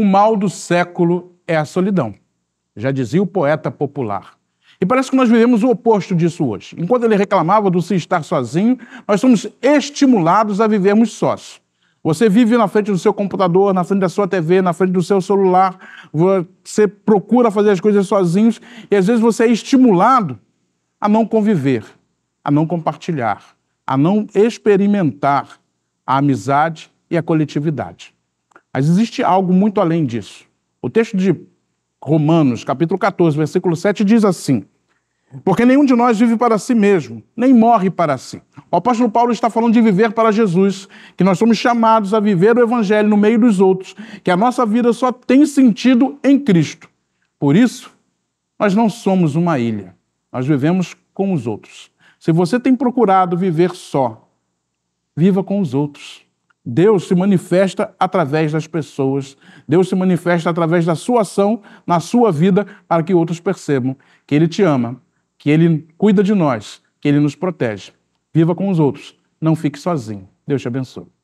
O mal do século é a solidão, já dizia o poeta popular. E parece que nós vivemos o oposto disso hoje. Enquanto ele reclamava do se estar sozinho, nós somos estimulados a vivermos sós. Você vive na frente do seu computador, na frente da sua TV, na frente do seu celular, você procura fazer as coisas sozinhos e às vezes você é estimulado a não conviver, a não compartilhar, a não experimentar a amizade e a coletividade. Mas existe algo muito além disso. O texto de Romanos, capítulo 14, versículo 7, diz assim: Porque nenhum de nós vive para si mesmo, nem morre para si. O apóstolo Paulo está falando de viver para Jesus, que nós somos chamados a viver o evangelho no meio dos outros, que a nossa vida só tem sentido em Cristo. Por isso, nós não somos uma ilha, nós vivemos com os outros. Se você tem procurado viver só, viva com os outros. Deus se manifesta através das pessoas. Deus se manifesta através da sua ação na sua vida para que outros percebam que Ele te ama, que Ele cuida de nós, que Ele nos protege. Viva com os outros, não fique sozinho. Deus te abençoe.